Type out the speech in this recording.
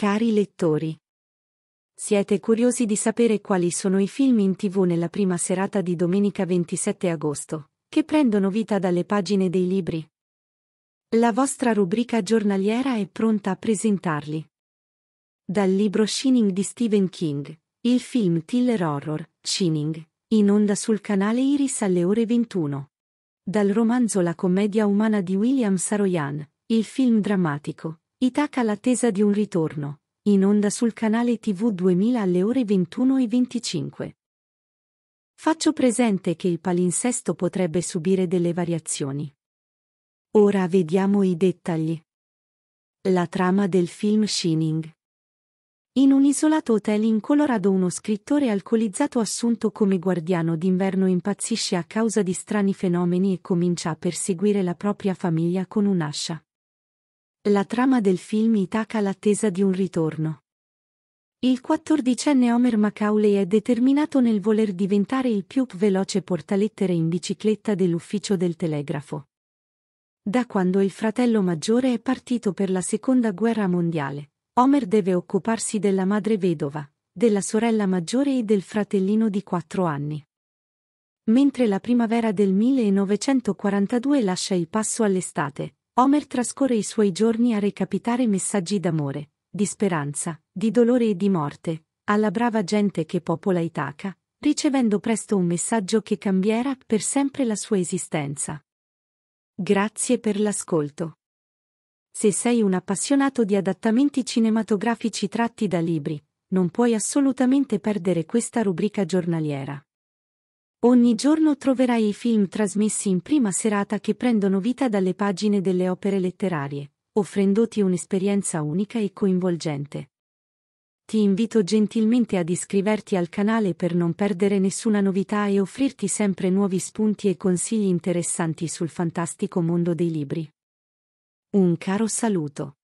Cari lettori, siete curiosi di sapere quali sono i film in tv nella prima serata di domenica 27 agosto, che prendono vita dalle pagine dei libri? La vostra rubrica giornaliera è pronta a presentarli. Dal libro Shining di Stephen King, il film Tiller horror, Shining, in onda sul canale Iris alle ore 21. Dal romanzo La commedia umana di William Saroyan, il film drammatico, Itaca all'attesa di un ritorno, in onda sul canale TV 2000 alle ore 21.25. Faccio presente che il palinsesto potrebbe subire delle variazioni. Ora vediamo i dettagli. La trama del film Shining. In un isolato hotel in Colorado uno scrittore alcolizzato assunto come guardiano d'inverno impazzisce a causa di strani fenomeni e comincia a perseguire la propria famiglia con un'ascia. La trama del film Itaca l'attesa di un ritorno. Il quattordicenne Homer Macaulay è determinato nel voler diventare il più veloce portalettere in bicicletta dell'ufficio del telegrafo. Da quando il fratello maggiore è partito per la seconda guerra mondiale, Homer deve occuparsi della madre vedova, della sorella maggiore e del fratellino di quattro anni. Mentre la primavera del 1942 lascia il passo all'estate, Homer trascorre i suoi giorni a recapitare messaggi d'amore, di speranza, di dolore e di morte, alla brava gente che popola Itaca, ricevendo presto un messaggio che cambierà per sempre la sua esistenza. Grazie per l'ascolto. Se sei un appassionato di adattamenti cinematografici tratti da libri, non puoi assolutamente perdere questa rubrica giornaliera. Ogni giorno troverai i film trasmessi in prima serata che prendono vita dalle pagine delle opere letterarie, offrendoti un'esperienza unica e coinvolgente. Ti invito gentilmente ad iscriverti al canale per non perdere nessuna novità e offrirti sempre nuovi spunti e consigli interessanti sul fantastico mondo dei libri. Un caro saluto.